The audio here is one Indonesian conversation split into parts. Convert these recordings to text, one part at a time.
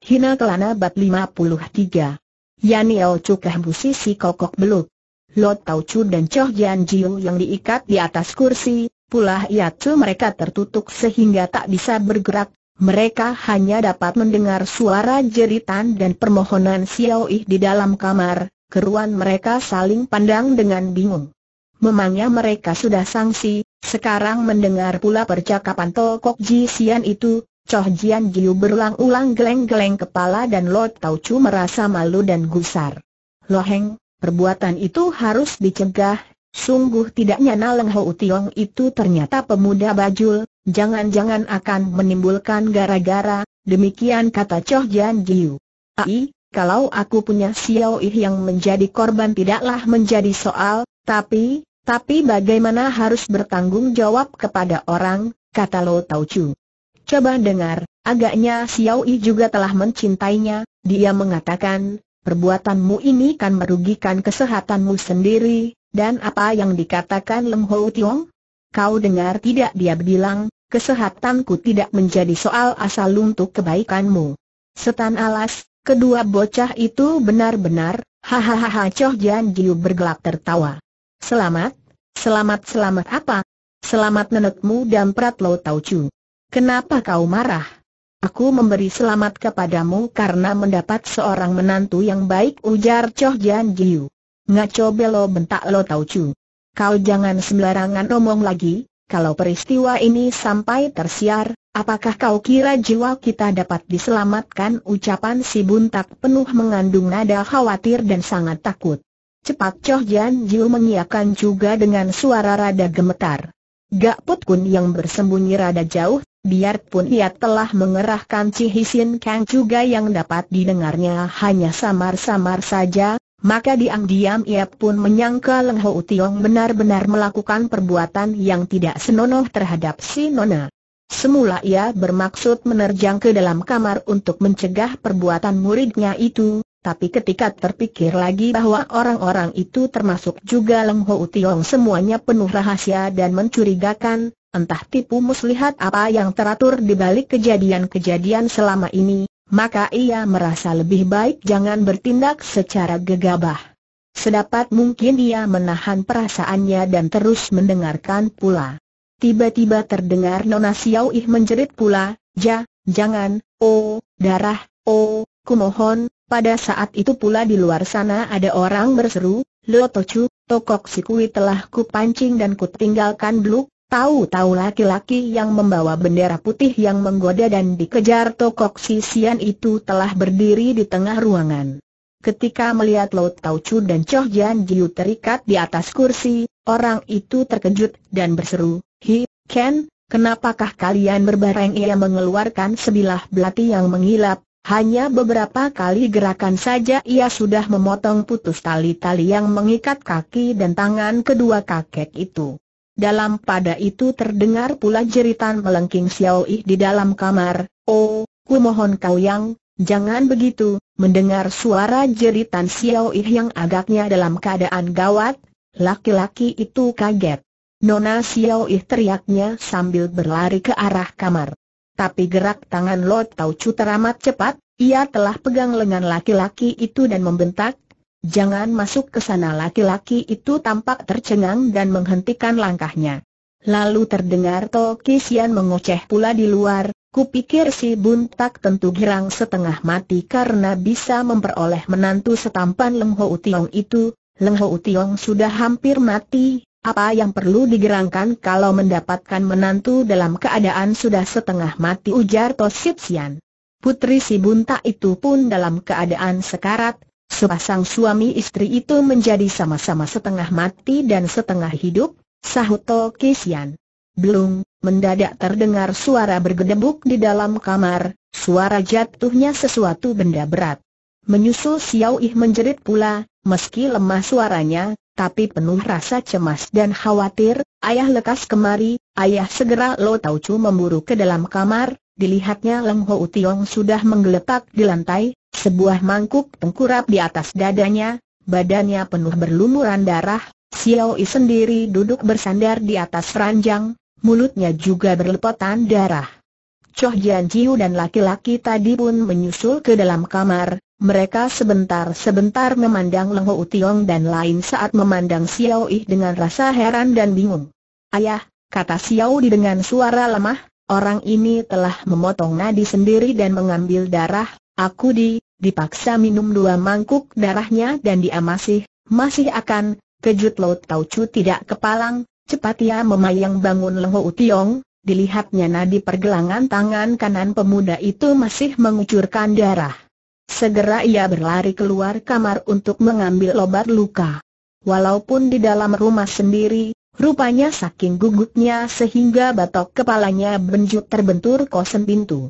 Hina Kelana Bab 53 Yaniel Cukah Si Kokok Beluk Lot Tau Chu dan Choh Jian Jiu yang diikat di atas kursi, pula ia ya Yatsu mereka tertutup sehingga tak bisa bergerak, mereka hanya dapat mendengar suara jeritan dan permohonan Xiao Yi di dalam kamar, keruan mereka saling pandang dengan bingung. Memangnya mereka sudah sangsi, sekarang mendengar pula percakapan Tokok Ji Sian itu, Choh Jian Jiu berulang-ulang geleng-geleng kepala dan Lo Tau Chu merasa malu dan gusar. Loheng, perbuatan itu harus dicegah, sungguh tidaknya nyana Leng Ho Tiong itu ternyata pemuda bajul, jangan-jangan akan menimbulkan gara-gara, demikian kata Choh Jian Jiu. Ai, kalau aku punya Xiao Ih yang menjadi korban tidaklah menjadi soal, tapi, tapi bagaimana harus bertanggung jawab kepada orang, kata Lo Tau Chu. Coba dengar, agaknya Xiao Yi juga telah mencintainya, dia mengatakan, perbuatanmu ini kan merugikan kesehatanmu sendiri, dan apa yang dikatakan Lem Ho Tiong? Kau dengar tidak dia bilang, kesehatanku tidak menjadi soal asal untuk kebaikanmu. Setan alas, kedua bocah itu benar-benar, hahaha Choh Jian Jiu bergelak tertawa. Selamat, selamat selamat apa? Selamat nenekmu dan Lo Tau Chu. Kenapa kau marah? Aku memberi selamat kepadamu karena mendapat seorang menantu yang baik ujar Choh Jan Jiu. Ngaco belo bentak lo tau cu. Kau jangan sembarangan omong lagi, kalau peristiwa ini sampai tersiar, apakah kau kira jiwa kita dapat diselamatkan? Ucapan si buntak penuh mengandung nada khawatir dan sangat takut. Cepat Choh Jan Jiu mengiakan juga dengan suara rada gemetar. Gak Put Kun yang bersembunyi rada jauh Biarpun ia telah mengerahkan Cihisin Kang juga yang dapat didengarnya hanya samar-samar saja, maka diam-diam ia pun menyangka Leng Ho Tiong benar-benar melakukan perbuatan yang tidak senonoh terhadap si Nona. Semula ia bermaksud menerjang ke dalam kamar untuk mencegah perbuatan muridnya itu, tapi ketika terpikir lagi bahwa orang-orang itu termasuk juga Leng Ho Tiong semuanya penuh rahasia dan mencurigakan, entah tipu muslihat apa yang teratur di balik kejadian-kejadian selama ini, maka ia merasa lebih baik jangan bertindak secara gegabah. Sedapat mungkin ia menahan perasaannya dan terus mendengarkan pula. Tiba-tiba terdengar Nona Xiao Ih menjerit pula, Ja, jangan, oh, darah, oh, kumohon, pada saat itu pula di luar sana ada orang berseru, Lo Tochu, tokok si kui telah ku pancing dan kutinggalkan tinggalkan bluk, Tahu-tahu laki-laki yang membawa bendera putih yang menggoda dan dikejar tokok Sian itu telah berdiri di tengah ruangan. Ketika melihat Lo Tau Chu dan Choh Jian Jiu terikat di atas kursi, orang itu terkejut dan berseru, Hi, Ken, kenapakah kalian berbareng ia mengeluarkan sebilah belati yang mengilap, hanya beberapa kali gerakan saja ia sudah memotong putus tali-tali yang mengikat kaki dan tangan kedua kakek itu. Dalam pada itu terdengar pula jeritan melengking Xiao Yi di dalam kamar, Oh, ku mohon kau yang, jangan begitu, mendengar suara jeritan Xiao Yi yang agaknya dalam keadaan gawat, laki-laki itu kaget. Nona Xiao Yi teriaknya sambil berlari ke arah kamar. Tapi gerak tangan Lot Tau Chu teramat cepat, ia telah pegang lengan laki-laki itu dan membentak, Jangan masuk ke sana laki-laki itu tampak tercengang dan menghentikan langkahnya. Lalu terdengar Toki Sian mengoceh pula di luar, kupikir si buntak tentu girang setengah mati karena bisa memperoleh menantu setampan Leng Ho Tiong itu, Leng Ho Tiong sudah hampir mati, apa yang perlu digerangkan kalau mendapatkan menantu dalam keadaan sudah setengah mati ujar Tosip Sian. Putri si buntak itu pun dalam keadaan sekarat, Sepasang suami istri itu menjadi sama-sama setengah mati dan setengah hidup, sahut To Kisian. Belum, mendadak terdengar suara bergedebuk di dalam kamar, suara jatuhnya sesuatu benda berat. Menyusul Xiao Yi menjerit pula, meski lemah suaranya, tapi penuh rasa cemas dan khawatir, ayah lekas kemari, ayah segera Lo Tau Chu memburu ke dalam kamar, dilihatnya Leng Ho Tiong sudah menggeletak di lantai, sebuah mangkuk tengkurap di atas dadanya, badannya penuh berlumuran darah, Xiao Yi sendiri duduk bersandar di atas ranjang, mulutnya juga berlepotan darah. Choh Jian Jiu dan laki-laki tadi pun menyusul ke dalam kamar, mereka sebentar-sebentar memandang Leng Ho Tiong dan lain saat memandang Xiao Yi dengan rasa heran dan bingung. Ayah, kata Xiao Yi dengan suara lemah, orang ini telah memotong nadi sendiri dan mengambil darah, Aku di, dipaksa minum dua mangkuk darahnya dan dia masih, masih akan, kejut Lo Tau Chu tidak kepalang, cepat ia memayang bangun Leho Utiong, dilihatnya nadi pergelangan tangan kanan pemuda itu masih mengucurkan darah. Segera ia berlari keluar kamar untuk mengambil obat luka. Walaupun di dalam rumah sendiri, Rupanya saking gugupnya sehingga batok kepalanya benjut terbentur kosen pintu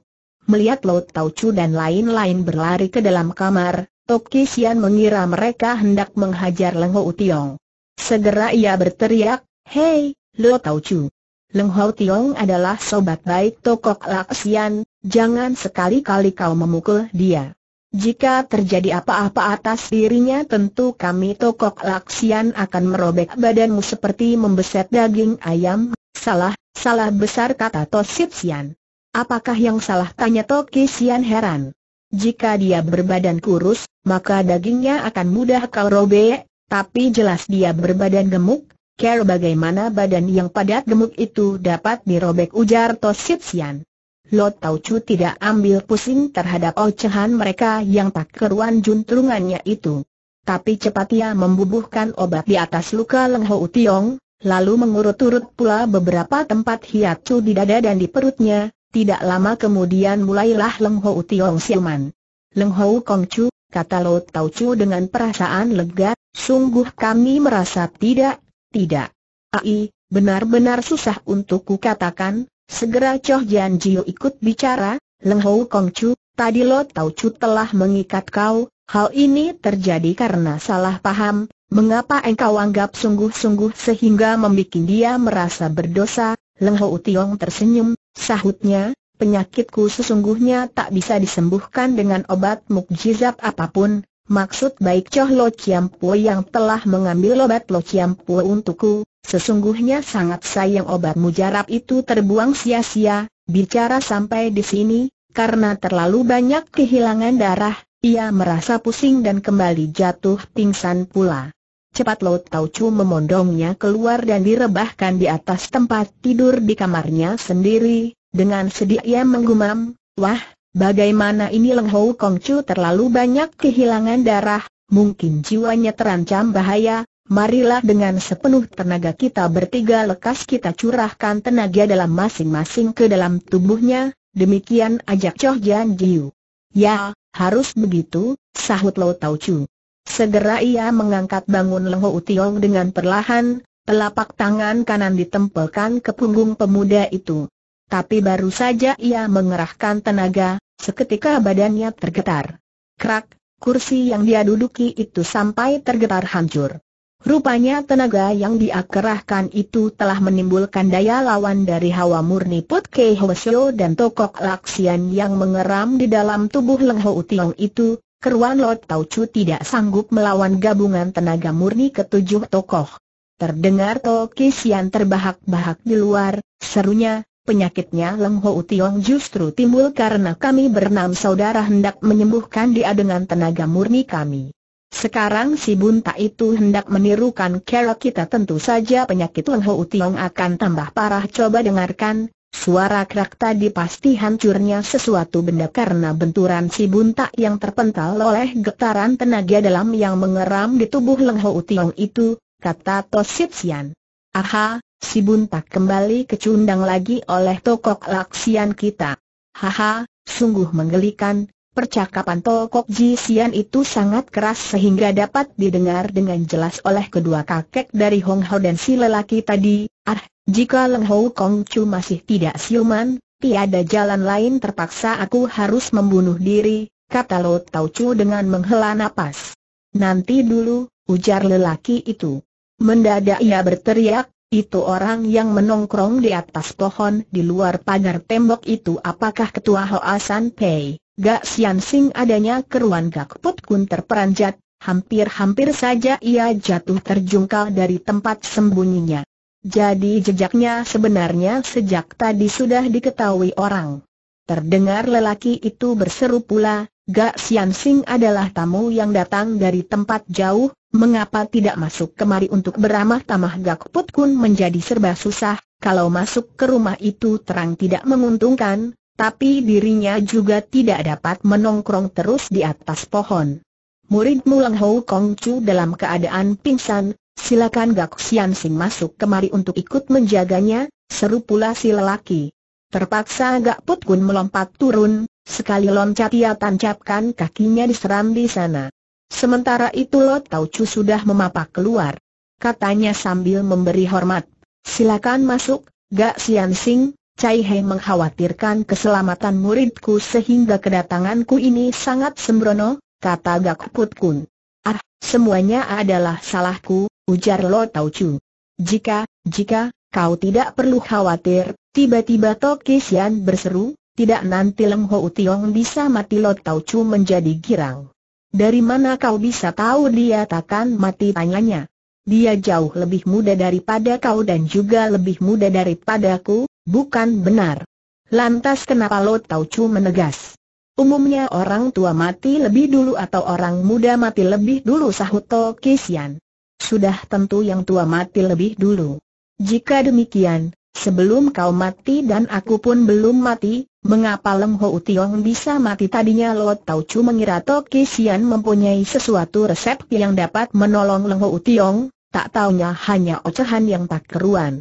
melihat Laut Chu dan lain-lain berlari ke dalam kamar, Tok Kisian mengira mereka hendak menghajar Leng Ho Tiong. Segera ia berteriak, Hei, Laut Chu! Leng Ho Tiong adalah sobat baik Tokok Laksian, jangan sekali-kali kau memukul dia. Jika terjadi apa-apa atas dirinya tentu kami Tokok Laksian akan merobek badanmu seperti membeset daging ayam. Salah, salah besar kata Tosip Sian. Apakah yang salah tanya Toki Sian heran. Jika dia berbadan kurus, maka dagingnya akan mudah kau robek, tapi jelas dia berbadan gemuk, care bagaimana badan yang padat gemuk itu dapat dirobek ujar Toki Sian. Lot Tau Chu tidak ambil pusing terhadap ocehan mereka yang tak keruan juntrungannya itu. Tapi cepat ia membubuhkan obat di atas luka Leng Ho Tiong, lalu mengurut-urut pula beberapa tempat hiat cu di dada dan di perutnya, tidak lama kemudian mulailah Leng Hou Tiong Siuman. Leng Hou Kong Chu, kata Lo Tau Chu dengan perasaan lega, sungguh kami merasa tidak, tidak. Ai, benar-benar susah untuk katakan. segera Choh Jian Jiu ikut bicara, Leng Hou Kong Chu, tadi Lo Tau Chu telah mengikat kau, hal ini terjadi karena salah paham, mengapa engkau anggap sungguh-sungguh sehingga membuat dia merasa berdosa, Leng Hou Tiong tersenyum, Sahutnya, penyakitku sesungguhnya tak bisa disembuhkan dengan obat mukjizat apapun, maksud baik Choh Lo Chiam Po yang telah mengambil obat Lo Chiam Po untukku, sesungguhnya sangat sayang obat mujarab itu terbuang sia-sia, bicara sampai di sini, karena terlalu banyak kehilangan darah, ia merasa pusing dan kembali jatuh pingsan pula. Cepat Lo Tau Chu memondongnya keluar dan direbahkan di atas tempat tidur di kamarnya sendiri. Dengan sedih ia menggumam, Wah, bagaimana ini Leng Hou Kong Chu terlalu banyak kehilangan darah, mungkin jiwanya terancam bahaya, Marilah dengan sepenuh tenaga kita bertiga lekas kita curahkan tenaga dalam masing-masing ke dalam tubuhnya, demikian ajak Choh Jian Jiu. Ya, harus begitu, sahut Lo Tau Chu. Segera ia mengangkat bangun Lengho Utiong dengan perlahan, telapak tangan kanan ditempelkan ke punggung pemuda itu. Tapi baru saja ia mengerahkan tenaga, seketika badannya tergetar. Krak, kursi yang dia duduki itu sampai tergetar hancur. Rupanya tenaga yang diakerahkan itu telah menimbulkan daya lawan dari hawa murni put Kei shio dan Tokok Laksian yang mengeram di dalam tubuh Leng Ho Utiong itu, Keruan Lot Chu tidak sanggup melawan gabungan tenaga murni ketujuh tokoh. Terdengar Tokis Sian terbahak-bahak di luar, serunya, penyakitnya Leng Ho Tiong justru timbul karena kami bernam saudara hendak menyembuhkan dia dengan tenaga murni kami. Sekarang si bunta itu hendak menirukan cara kita tentu saja penyakit Leng Ho Tiong akan tambah parah coba dengarkan, Suara krak tadi pasti hancurnya sesuatu benda karena benturan si bunta yang terpental oleh getaran tenaga dalam yang mengeram di tubuh Leng Ho Tiong itu, kata Tosip Sian. Aha, si bunta kembali kecundang lagi oleh tokok laksian kita. Haha, sungguh menggelikan, percakapan tokok Ji Sian itu sangat keras sehingga dapat didengar dengan jelas oleh kedua kakek dari Hong Ho dan si lelaki tadi, Ah, jika Leng Hou Kong Chu masih tidak siuman, tiada jalan lain terpaksa aku harus membunuh diri, kata Lo Tau Chu dengan menghela nafas. Nanti dulu, ujar lelaki itu. Mendadak ia berteriak, itu orang yang menongkrong di atas pohon di luar pagar tembok itu apakah ketua Hoa San Pei, Gak Sian Sing adanya keruan Gak Put Kun terperanjat, hampir-hampir saja ia jatuh terjungkal dari tempat sembunyinya. Jadi jejaknya sebenarnya sejak tadi sudah diketahui orang. Terdengar lelaki itu berseru pula, Gak Sian Sing adalah tamu yang datang dari tempat jauh, mengapa tidak masuk kemari untuk beramah tamah Gak Put Kun menjadi serba susah, kalau masuk ke rumah itu terang tidak menguntungkan, tapi dirinya juga tidak dapat menongkrong terus di atas pohon. Murid Mulang Hou Kong Chu dalam keadaan pingsan, silakan Gak Xian Sing masuk kemari untuk ikut menjaganya, seru pula si lelaki. Terpaksa Gak Put Kun melompat turun, sekali loncat ia tancapkan kakinya diseram di sana. Sementara itu Lo Tau Chu sudah memapak keluar. Katanya sambil memberi hormat, silakan masuk, Gak Xian Sing, Cai He mengkhawatirkan keselamatan muridku sehingga kedatanganku ini sangat sembrono, kata Gak Put Kun. Ah, semuanya adalah salahku, ujar Lo Tau Chu. Jika, jika, kau tidak perlu khawatir, tiba-tiba Tokisian berseru, tidak nanti Leng Ho Utiong bisa mati Lo Tau Chu menjadi girang. Dari mana kau bisa tahu dia takkan mati tanyanya? Dia jauh lebih muda daripada kau dan juga lebih muda daripadaku, bukan benar. Lantas kenapa Lo Tau Chu menegas? Umumnya orang tua mati lebih dulu atau orang muda mati lebih dulu sahut Tokisian sudah tentu yang tua mati lebih dulu. Jika demikian, sebelum kau mati dan aku pun belum mati, mengapa leng Ho Utiong bisa mati tadinya Lo Tau Chu mengira Toki Sian mempunyai sesuatu resep yang dapat menolong leng Ho Utiong, tak taunya hanya ocehan yang tak keruan.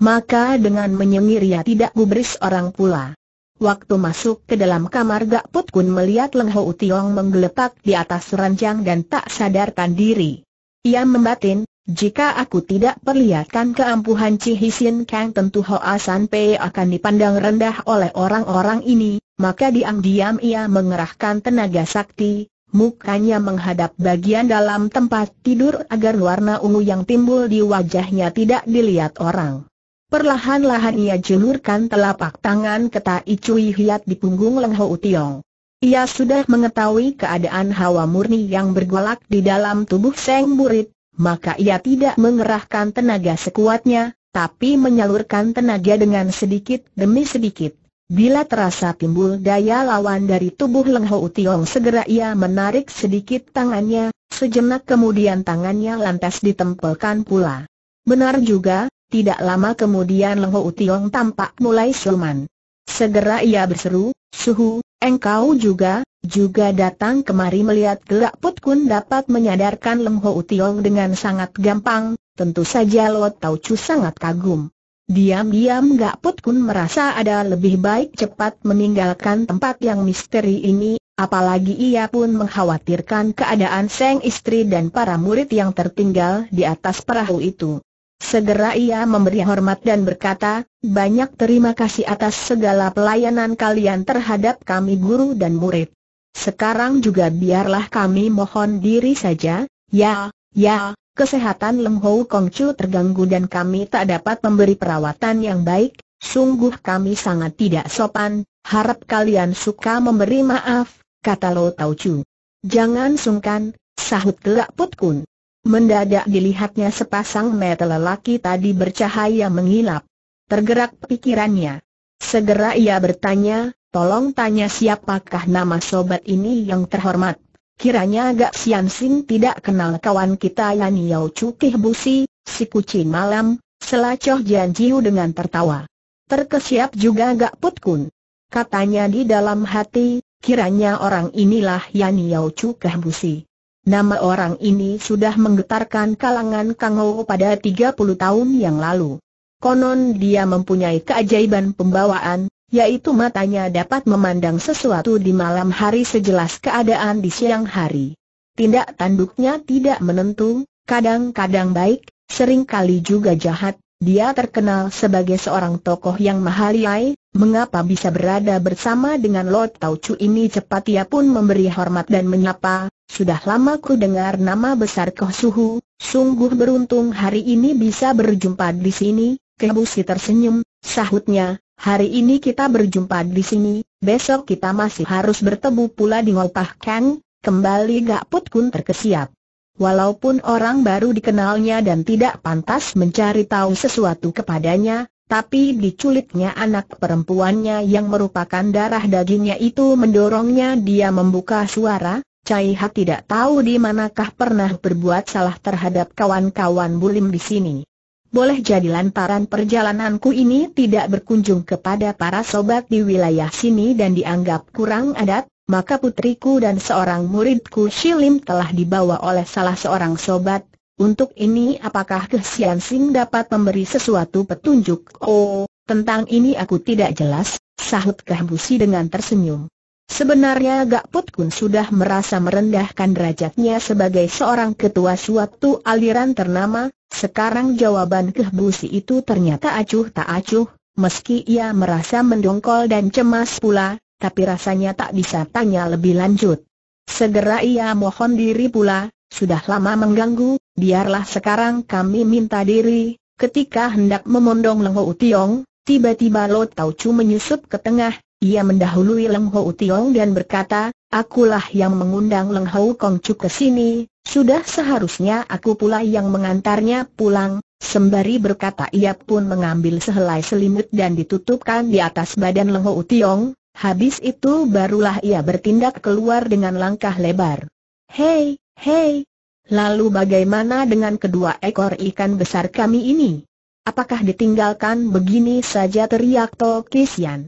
Maka dengan menyengir ia tidak gubris orang pula. Waktu masuk ke dalam kamar Gak Put Kun melihat Leng Ho Utiong menggeletak di atas ranjang dan tak sadarkan diri. Ia membatin, jika aku tidak perlihatkan keampuhan cihisin Hisin Kang tentu Hoa San Pei akan dipandang rendah oleh orang-orang ini, maka diam-diam ia mengerahkan tenaga sakti, mukanya menghadap bagian dalam tempat tidur agar warna ungu yang timbul di wajahnya tidak dilihat orang. Perlahan-lahan ia julurkan telapak tangan ke Tai Cui Hiat di punggung Leng Ho Tiong. Ia sudah mengetahui keadaan hawa murni yang bergolak di dalam tubuh Seng Burit, maka ia tidak mengerahkan tenaga sekuatnya, tapi menyalurkan tenaga dengan sedikit demi sedikit. Bila terasa timbul daya lawan dari tubuh Leng Ho Tiong segera ia menarik sedikit tangannya, sejenak kemudian tangannya lantas ditempelkan pula. Benar juga, tidak lama kemudian Leng Ho Tiong tampak mulai suman. Segera ia berseru, Suhu, Engkau juga, juga datang kemari melihat gelak putkun dapat menyadarkan Leng Ho Tiong dengan sangat gampang, tentu saja Lo Tau Chu sangat kagum. Diam-diam Gak Put Kun merasa ada lebih baik cepat meninggalkan tempat yang misteri ini, apalagi ia pun mengkhawatirkan keadaan seng istri dan para murid yang tertinggal di atas perahu itu. Segera ia memberi hormat dan berkata, banyak terima kasih atas segala pelayanan kalian terhadap kami guru dan murid. Sekarang juga biarlah kami mohon diri saja, ya, ya, kesehatan Leng Hou Kong Chu terganggu dan kami tak dapat memberi perawatan yang baik, sungguh kami sangat tidak sopan, harap kalian suka memberi maaf, kata Lo Tau Chu. Jangan sungkan, sahut gelak Put Kun. Mendadak dilihatnya sepasang mata lelaki tadi bercahaya mengilap. Tergerak pikirannya. Segera ia bertanya, tolong tanya siapakah nama sobat ini yang terhormat. Kiranya agak Sian Sing tidak kenal kawan kita Yan Yao Cukih Busi, si kucing malam, selacoh Jian dengan tertawa. Terkesiap juga agak kun. Katanya di dalam hati, kiranya orang inilah Yan Yao Cukih Busi. Nama orang ini sudah menggetarkan kalangan Kang Ho pada 30 tahun yang lalu. Konon dia mempunyai keajaiban pembawaan, yaitu matanya dapat memandang sesuatu di malam hari sejelas keadaan di siang hari. Tindak tanduknya tidak menentu, kadang-kadang baik, seringkali juga jahat. Dia terkenal sebagai seorang tokoh yang mahaliai, mengapa bisa berada bersama dengan Lord Tau Chu ini cepat ia pun memberi hormat dan menyapa, sudah lama ku dengar nama besar Koh Suhu, sungguh beruntung hari ini bisa berjumpa di sini, Kebusi tersenyum, sahutnya, hari ini kita berjumpa di sini, besok kita masih harus bertemu pula di Ngopah Kang, kembali Gak Put Kun terkesiap. Walaupun orang baru dikenalnya dan tidak pantas mencari tahu sesuatu kepadanya, tapi diculiknya anak perempuannya yang merupakan darah dagingnya itu mendorongnya dia membuka suara, Cai Ha tidak tahu di manakah pernah berbuat salah terhadap kawan-kawan Bulim di sini. Boleh jadi lantaran perjalananku ini tidak berkunjung kepada para sobat di wilayah sini dan dianggap kurang adat, maka putriku dan seorang muridku Shilim telah dibawa oleh salah seorang sobat. Untuk ini apakah Kesian Sing dapat memberi sesuatu petunjuk? Oh, tentang ini aku tidak jelas, sahut Kehbusi dengan tersenyum. Sebenarnya Gak Put Kun sudah merasa merendahkan derajatnya sebagai seorang ketua suatu aliran ternama, sekarang jawaban kehbusi itu ternyata acuh tak acuh, meski ia merasa mendongkol dan cemas pula, tapi rasanya tak bisa tanya lebih lanjut. Segera ia mohon diri pula, sudah lama mengganggu, biarlah sekarang kami minta diri, ketika hendak memondong Lengho Utiong, tiba-tiba Lo Tau Chu menyusup ke tengah, ia mendahului Leng Ho Tiong dan berkata, Akulah yang mengundang Leng Ho Kong Chu ke sini, sudah seharusnya aku pula yang mengantarnya pulang, sembari berkata ia pun mengambil sehelai selimut dan ditutupkan di atas badan Leng Ho Tiong, habis itu barulah ia bertindak keluar dengan langkah lebar. Hei, hei, lalu bagaimana dengan kedua ekor ikan besar kami ini? Apakah ditinggalkan begini saja teriak Tokisian?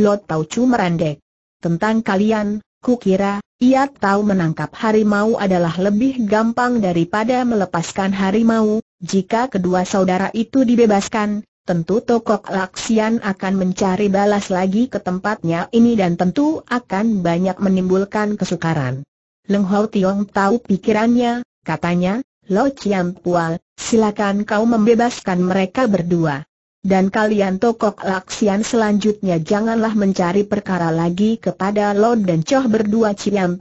Lot Taucu merendek. Tentang kalian, kukira, ia tahu menangkap harimau adalah lebih gampang daripada melepaskan harimau, jika kedua saudara itu dibebaskan, tentu Tokok Laksian akan mencari balas lagi ke tempatnya ini dan tentu akan banyak menimbulkan kesukaran. Leng Hau Tiong tahu pikirannya, katanya, Lo Chiang Pual, silakan kau membebaskan mereka berdua. Dan kalian tokok laksian selanjutnya janganlah mencari perkara lagi kepada Lot dan Choh berdua Ciam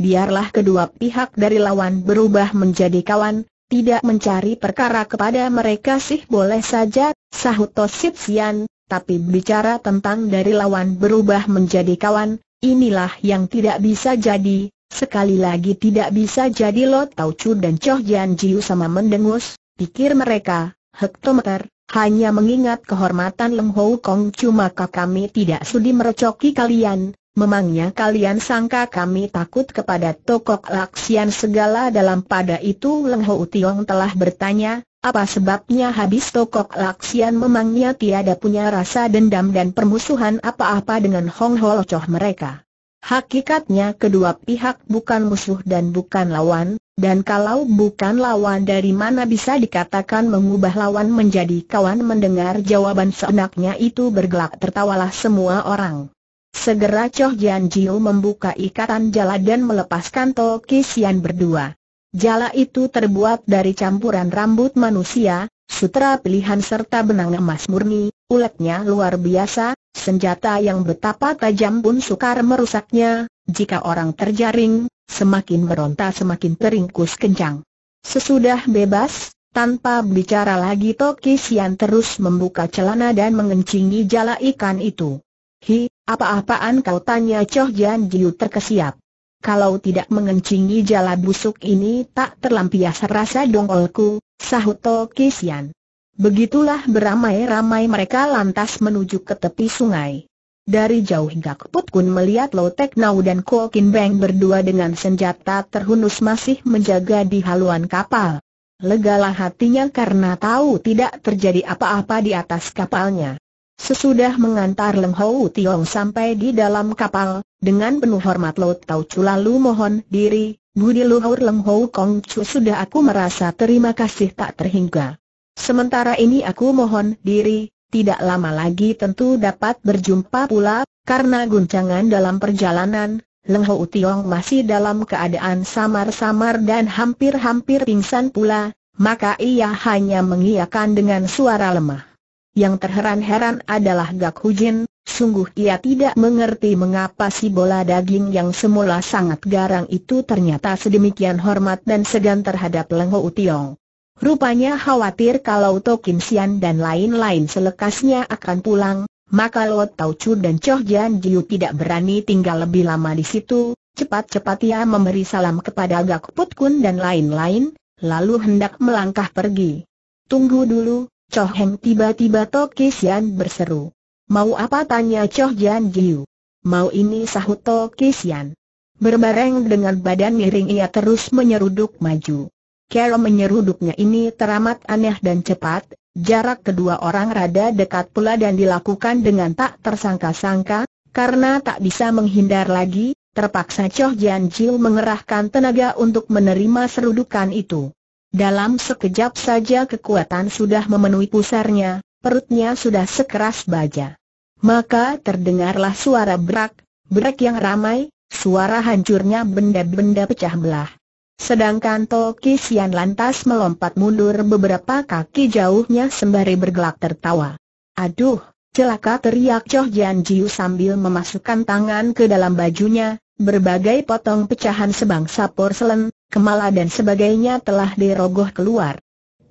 biarlah kedua pihak dari lawan berubah menjadi kawan, tidak mencari perkara kepada mereka sih boleh saja, sahut Tosip Sian, tapi bicara tentang dari lawan berubah menjadi kawan, inilah yang tidak bisa jadi, sekali lagi tidak bisa jadi Lo Tau Chu dan Choh Jian sama mendengus, pikir mereka, hektometer hanya mengingat kehormatan Leng Hou Kong cuma kami tidak sudi merecoki kalian, memangnya kalian sangka kami takut kepada tokok laksian segala dalam pada itu Leng Hou Tiong telah bertanya, apa sebabnya habis tokok laksian memangnya tiada punya rasa dendam dan permusuhan apa-apa dengan Hong Holocoh mereka. Hakikatnya kedua pihak bukan musuh dan bukan lawan, dan kalau bukan lawan dari mana bisa dikatakan mengubah lawan menjadi kawan mendengar jawaban seenaknya itu bergelak tertawalah semua orang. Segera Choh Jian Jiu membuka ikatan jala dan melepaskan Toki Sian berdua. Jala itu terbuat dari campuran rambut manusia, sutra pilihan serta benang emas murni, uletnya luar biasa, senjata yang betapa tajam pun sukar merusaknya, jika orang terjaring, semakin meronta semakin teringkus kencang. Sesudah bebas, tanpa bicara lagi Toki Sian terus membuka celana dan mengencingi jala ikan itu. Hi, apa-apaan kau tanya Choh Jan Jiu terkesiap. Kalau tidak mengencingi jala busuk ini tak terlampias rasa dongolku, sahut Toki Sian. Begitulah beramai-ramai mereka lantas menuju ke tepi sungai. Dari jauh Gak Put Kun melihat Lo Tek Nau dan Ko Kin Beng berdua dengan senjata terhunus masih menjaga di haluan kapal. Legalah hatinya karena tahu tidak terjadi apa-apa di atas kapalnya. Sesudah mengantar Leng Hou Tiong sampai di dalam kapal, dengan penuh hormat Lo Tau Chu lalu mohon diri, Budi Luhur Leng Hou Kong Chu sudah aku merasa terima kasih tak terhingga. Sementara ini aku mohon diri, tidak lama lagi tentu dapat berjumpa pula, karena guncangan dalam perjalanan, Leng Ho Tiong masih dalam keadaan samar-samar dan hampir-hampir pingsan pula, maka ia hanya mengiakan dengan suara lemah. Yang terheran-heran adalah Gak Hujin, sungguh ia tidak mengerti mengapa si bola daging yang semula sangat garang itu ternyata sedemikian hormat dan segan terhadap Leng Ho Tiong. Rupanya khawatir kalau Tokim Sian dan lain-lain selekasnya akan pulang, maka Lo Tau Chu dan Choh Jian Jiu tidak berani tinggal lebih lama di situ, cepat-cepat ia memberi salam kepada Gak Put Kun dan lain-lain, lalu hendak melangkah pergi. Tunggu dulu, Choh Heng tiba-tiba Toki Sian berseru. Mau apa tanya Choh Jian Jiu? Mau ini sahut Toki Sian. Berbareng dengan badan miring ia terus menyeruduk maju. Kero menyeruduknya ini teramat aneh dan cepat, jarak kedua orang rada dekat pula dan dilakukan dengan tak tersangka-sangka, karena tak bisa menghindar lagi, terpaksa Choh Jian Jiu mengerahkan tenaga untuk menerima serudukan itu. Dalam sekejap saja kekuatan sudah memenuhi pusarnya, perutnya sudah sekeras baja. Maka terdengarlah suara berak, berak yang ramai, suara hancurnya benda-benda pecah belah. Sedangkan Toki Sian lantas melompat mundur beberapa kaki jauhnya sembari bergelak tertawa. Aduh, celaka teriak Choh Jian Jiu sambil memasukkan tangan ke dalam bajunya, berbagai potong pecahan sebangsa porselen, kemala dan sebagainya telah dirogoh keluar.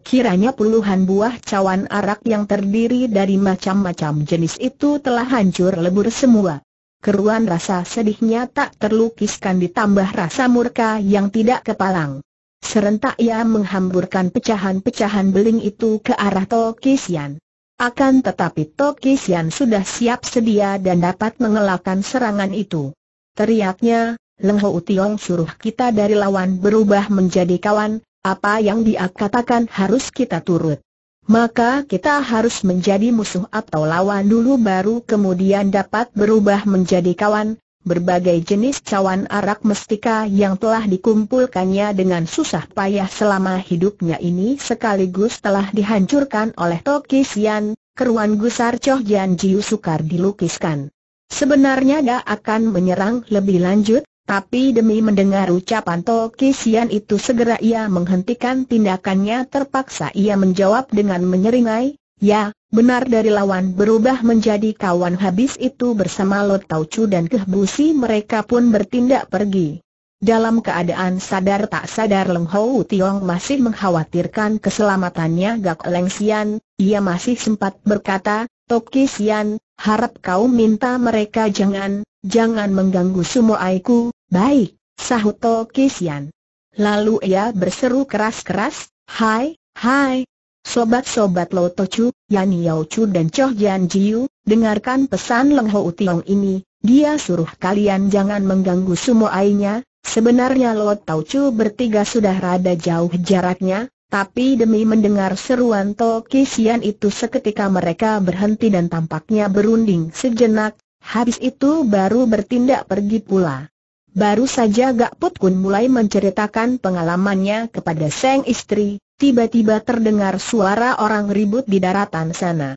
Kiranya puluhan buah cawan arak yang terdiri dari macam-macam jenis itu telah hancur lebur semua keruan rasa sedihnya tak terlukiskan ditambah rasa murka yang tidak kepalang. Serentak ia menghamburkan pecahan-pecahan beling itu ke arah Tokisian. Akan tetapi Tokisian sudah siap sedia dan dapat mengelakkan serangan itu. Teriaknya, Leng Ho Tiong suruh kita dari lawan berubah menjadi kawan, apa yang dia katakan harus kita turut maka kita harus menjadi musuh atau lawan dulu baru kemudian dapat berubah menjadi kawan, berbagai jenis cawan arak mestika yang telah dikumpulkannya dengan susah payah selama hidupnya ini sekaligus telah dihancurkan oleh Toki Sian, keruan Gusar Choh Jian Jiu sukar dilukiskan. Sebenarnya dia akan menyerang lebih lanjut, tapi demi mendengar ucapan Tokisian itu segera ia menghentikan tindakannya terpaksa ia menjawab dengan menyeringai, Ya, benar dari lawan berubah menjadi kawan habis itu bersama Lot Chu dan Kehbusi mereka pun bertindak pergi. Dalam keadaan sadar tak sadar Leng Hou Tiong masih mengkhawatirkan keselamatannya Gak Leng Sian, ia masih sempat berkata, Toki Sian, harap kau minta mereka jangan, jangan mengganggu aiku. Baik, sahut Tokisian. Lalu ia berseru keras-keras, Hai, hai, sobat-sobat Lo Tochu, Yan Yao Chu dan Choh Jian Jiu, dengarkan pesan Leng Ho Tiong ini, dia suruh kalian jangan mengganggu semua ainya. sebenarnya Lo Chu bertiga sudah rada jauh jaraknya, tapi demi mendengar seruan Tokisian itu seketika mereka berhenti dan tampaknya berunding sejenak, habis itu baru bertindak pergi pula. Baru saja Gak Put Kun mulai menceritakan pengalamannya kepada sang istri, tiba-tiba terdengar suara orang ribut di daratan sana.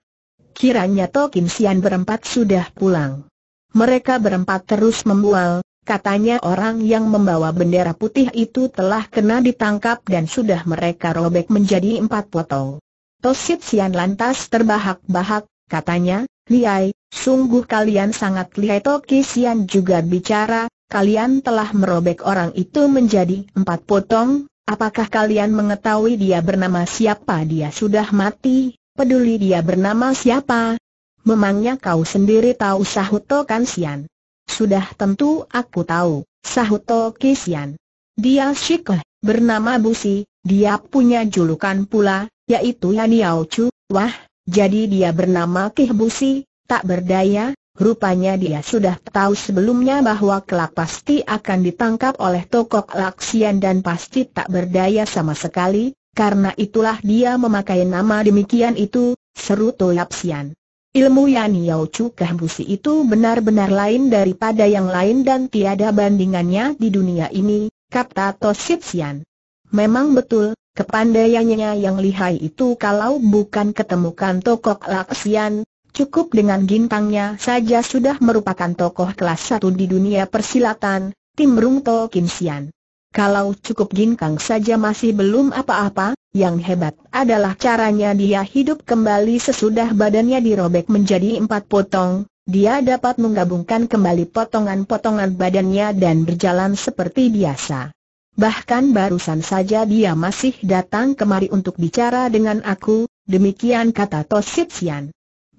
Kiranya Kim Sian berempat sudah pulang. Mereka berempat terus membual, katanya orang yang membawa bendera putih itu telah kena ditangkap dan sudah mereka robek menjadi empat potong. Sip Sian lantas terbahak-bahak, katanya, Liai, sungguh kalian sangat liai Kim Sian juga bicara, kalian telah merobek orang itu menjadi empat potong, apakah kalian mengetahui dia bernama siapa dia sudah mati, peduli dia bernama siapa? Memangnya kau sendiri tahu Sahuto Kansian? Sudah tentu aku tahu, Sahuto Kisian. Dia Shikoh, bernama Busi, dia punya julukan pula, yaitu Yaniao Chu, wah, jadi dia bernama Kih Busi, tak berdaya, Rupanya dia sudah tahu sebelumnya bahwa kelak pasti akan ditangkap oleh tokok laksian dan pasti tak berdaya sama sekali, karena itulah dia memakai nama demikian itu, seru Toyapsian. Ilmu Yan Yau Chu Kahbusi itu benar-benar lain daripada yang lain dan tiada bandingannya di dunia ini, kata Tosipsian. Memang betul, kepandaiannya yang lihai itu kalau bukan ketemukan tokok laksian, Cukup dengan gintangnya saja sudah merupakan tokoh kelas satu di dunia persilatan, Tim Rung Kim Sian. Kalau cukup ginkang saja masih belum apa-apa, yang hebat adalah caranya dia hidup kembali sesudah badannya dirobek menjadi empat potong, dia dapat menggabungkan kembali potongan-potongan badannya dan berjalan seperti biasa. Bahkan barusan saja dia masih datang kemari untuk bicara dengan aku, demikian kata Tosip Sian.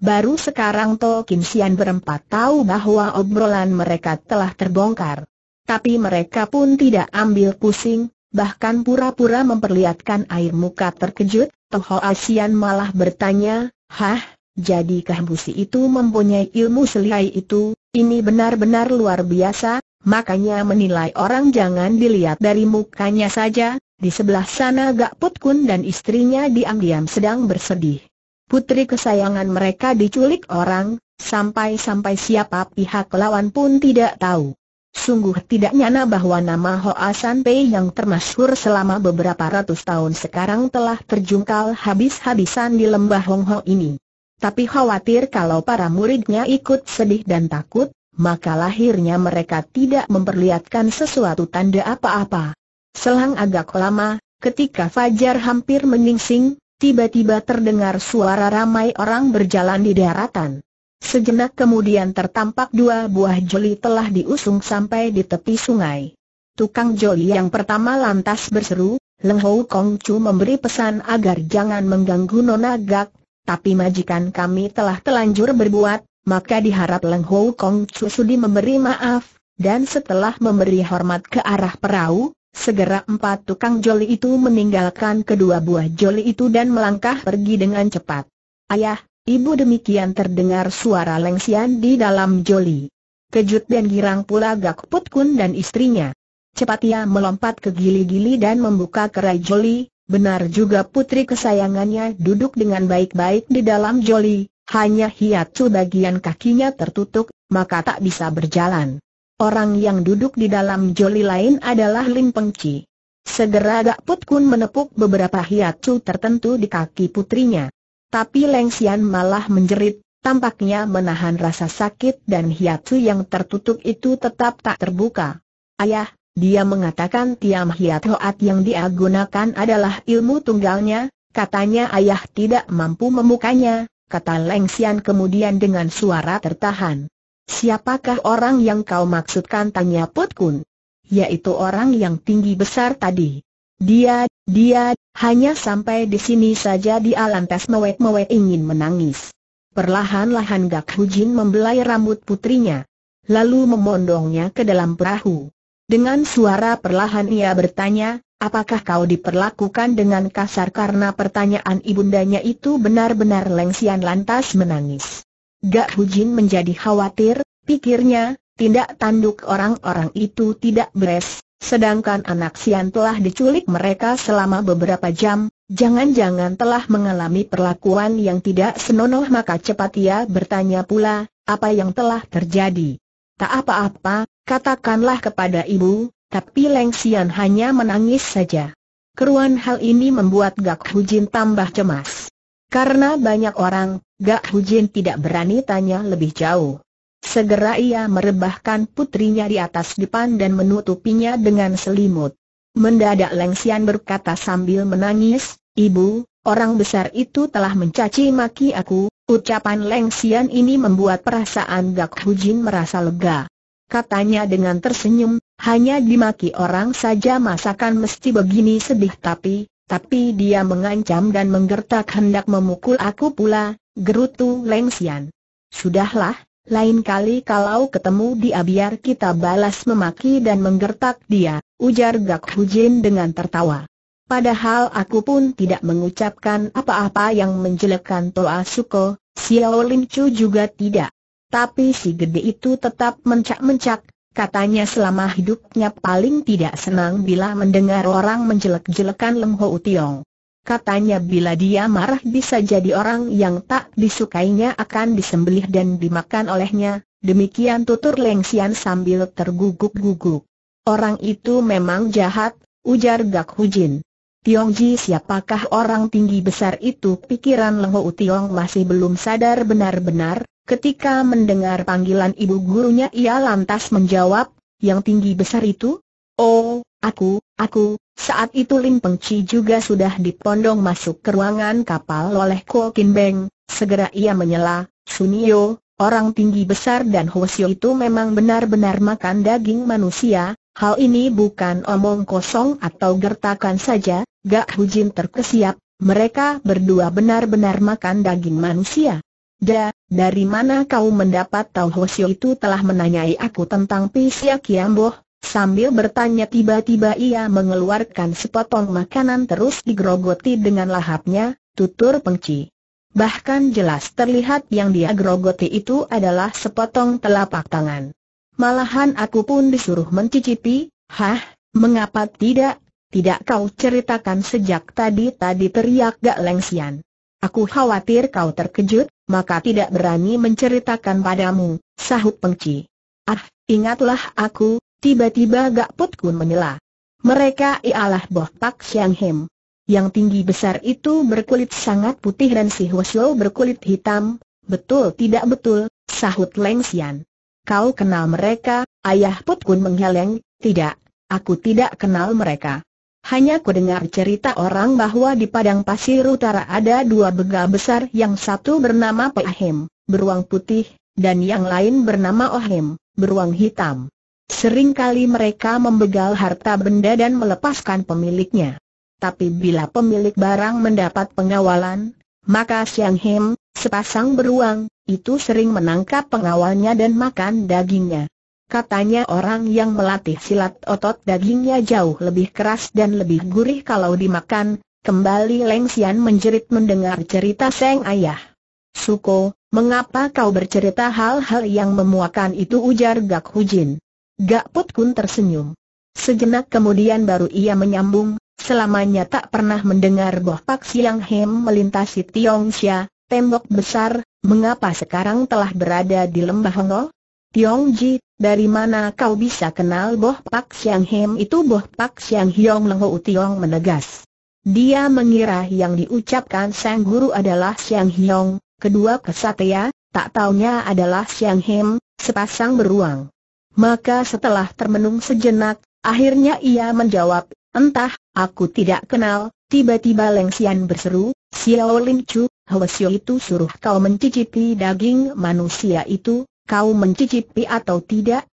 Baru sekarang Kim Sian berempat tahu bahwa obrolan mereka telah terbongkar. Tapi mereka pun tidak ambil pusing, bahkan pura-pura memperlihatkan air muka terkejut, Toho Asian malah bertanya, Hah, jadi Kahbusi itu mempunyai ilmu selihai itu, ini benar-benar luar biasa, makanya menilai orang jangan dilihat dari mukanya saja, di sebelah sana Gak Put Kun dan istrinya diam-diam sedang bersedih putri kesayangan mereka diculik orang, sampai-sampai siapa pihak lawan pun tidak tahu. Sungguh tidak nyana bahwa nama Hoa San Pei yang termasyhur selama beberapa ratus tahun sekarang telah terjungkal habis-habisan di lembah Hong Ho ini. Tapi khawatir kalau para muridnya ikut sedih dan takut, maka lahirnya mereka tidak memperlihatkan sesuatu tanda apa-apa. Selang agak lama, ketika Fajar hampir menyingsing, tiba-tiba terdengar suara ramai orang berjalan di daratan. Sejenak kemudian tertampak dua buah joli telah diusung sampai di tepi sungai. Tukang joli yang pertama lantas berseru, Leng Hou Kong Chu memberi pesan agar jangan mengganggu Nona Gak, tapi majikan kami telah telanjur berbuat, maka diharap Leng Hou Kong Chu sudi memberi maaf, dan setelah memberi hormat ke arah perahu, Segera empat tukang joli itu meninggalkan kedua buah joli itu dan melangkah pergi dengan cepat. Ayah, ibu demikian terdengar suara lengsian di dalam joli. Kejut dan girang pula Gak Put Kun dan istrinya. Cepat ia melompat ke gili-gili dan membuka kerai joli, benar juga putri kesayangannya duduk dengan baik-baik di dalam joli, hanya hiatsu bagian kakinya tertutup, maka tak bisa berjalan. Orang yang duduk di dalam joli lain adalah Lim Pengci. Segera Gak Put Kun menepuk beberapa hiatus tertentu di kaki putrinya. Tapi Leng Xian malah menjerit, tampaknya menahan rasa sakit dan hiatus yang tertutup itu tetap tak terbuka. Ayah, dia mengatakan tiam hiat hoat yang dia gunakan adalah ilmu tunggalnya, katanya ayah tidak mampu membukanya, kata Leng Xian kemudian dengan suara tertahan. Siapakah orang yang kau maksudkan tanya Put Kun? Yaitu orang yang tinggi besar tadi. Dia, dia, hanya sampai di sini saja di lantas mewek-mewek ingin menangis. Perlahan-lahan Gak Hujin membelai rambut putrinya. Lalu memondongnya ke dalam perahu. Dengan suara perlahan ia bertanya, apakah kau diperlakukan dengan kasar karena pertanyaan ibundanya itu benar-benar Lengsian lantas menangis. Gak Hujin menjadi khawatir, pikirnya, tindak tanduk orang-orang itu tidak beres, sedangkan anak Sian telah diculik mereka selama beberapa jam, jangan-jangan telah mengalami perlakuan yang tidak senonoh maka cepat ia bertanya pula, apa yang telah terjadi. Tak apa-apa, katakanlah kepada ibu, tapi Leng Sian hanya menangis saja. Keruan hal ini membuat Gak Hujin tambah cemas. Karena banyak orang, Gak Hujin tidak berani tanya lebih jauh. Segera ia merebahkan putrinya di atas depan dan menutupinya dengan selimut. Mendadak Leng Xian berkata sambil menangis, Ibu, orang besar itu telah mencaci maki aku, ucapan Leng Xian ini membuat perasaan Gak Hujin merasa lega. Katanya dengan tersenyum, hanya dimaki orang saja masakan mesti begini sedih tapi, tapi dia mengancam dan menggertak hendak memukul aku pula, gerutu Leng Xian. Sudahlah, lain kali kalau ketemu dia biar kita balas memaki dan menggertak dia, ujar Gak Hu Jin dengan tertawa. Padahal aku pun tidak mengucapkan apa-apa yang menjelekkan Toa Suko, Xiao Lim Chu juga tidak. Tapi si gede itu tetap mencak-mencak, katanya selama hidupnya paling tidak senang bila mendengar orang menjelek-jelekan Leng Ho Tiong. Katanya bila dia marah bisa jadi orang yang tak disukainya akan disembelih dan dimakan olehnya, demikian tutur Leng Xian sambil terguguk-guguk. Orang itu memang jahat, ujar Gak Hu Jin. Tiong Ji siapakah orang tinggi besar itu pikiran U Tiong masih belum sadar benar-benar, ketika mendengar panggilan ibu gurunya ia lantas menjawab, yang tinggi besar itu? Oh, aku, aku, saat itu Lim Pengci juga sudah dipondong masuk ke ruangan kapal oleh Kuo Kin Beng, segera ia menyela, Sunio, orang tinggi besar dan Hosio itu memang benar-benar makan daging manusia, hal ini bukan omong kosong atau gertakan saja, Gak Hujin terkesiap, mereka berdua benar-benar makan daging manusia. Da, dari mana kau mendapat tahu Hosio itu telah menanyai aku tentang Pisya Kiamboh, Sambil bertanya tiba-tiba ia mengeluarkan sepotong makanan terus digrogoti dengan lahapnya, tutur pengci. Bahkan jelas terlihat yang dia grogoti itu adalah sepotong telapak tangan. Malahan aku pun disuruh mencicipi, hah, mengapa tidak? Tidak kau ceritakan sejak tadi-tadi teriak Gak Lengsian. Aku khawatir kau terkejut, maka tidak berani menceritakan padamu, sahut pengci. Ah, ingatlah aku, Tiba-tiba Gak Put Kun menyela. Mereka ialah Boh Pak Siang Hem. Yang tinggi besar itu berkulit sangat putih dan si Hwasyo berkulit hitam. Betul tidak betul, sahut Leng Sian. Kau kenal mereka, ayah Put Kun menghaleng, tidak, aku tidak kenal mereka. Hanya ku dengar cerita orang bahwa di padang pasir utara ada dua begal besar yang satu bernama Hem, beruang putih, dan yang lain bernama Ohem, beruang hitam. Seringkali mereka membegal harta benda dan melepaskan pemiliknya. Tapi bila pemilik barang mendapat pengawalan, maka Siang Hem, sepasang beruang, itu sering menangkap pengawalnya dan makan dagingnya. Katanya orang yang melatih silat otot dagingnya jauh lebih keras dan lebih gurih kalau dimakan, kembali Leng Sian menjerit mendengar cerita Seng Ayah. Suko, mengapa kau bercerita hal-hal yang memuakan itu ujar Gak Hujin. Gak Put Kun tersenyum. Sejenak kemudian baru ia menyambung, selamanya tak pernah mendengar Boh Pak Siang Hem melintasi Tiong Xia, tembok besar, mengapa sekarang telah berada di lembah Hongo? Tiongji, dari mana kau bisa kenal Boh Pak Siang Hem itu Boh Pak Siang Hiong Leng Lengho Tiong menegas. Dia mengira yang diucapkan Sang Guru adalah Siang Hiong, kedua kesatria, tak taunya adalah Siang Hem, sepasang beruang. Maka setelah termenung sejenak, akhirnya ia menjawab, entah, aku tidak kenal, tiba-tiba Leng Xian berseru, Xiao Ling Chu, Hwasyo itu suruh kau mencicipi daging manusia itu, kau mencicipi atau tidak?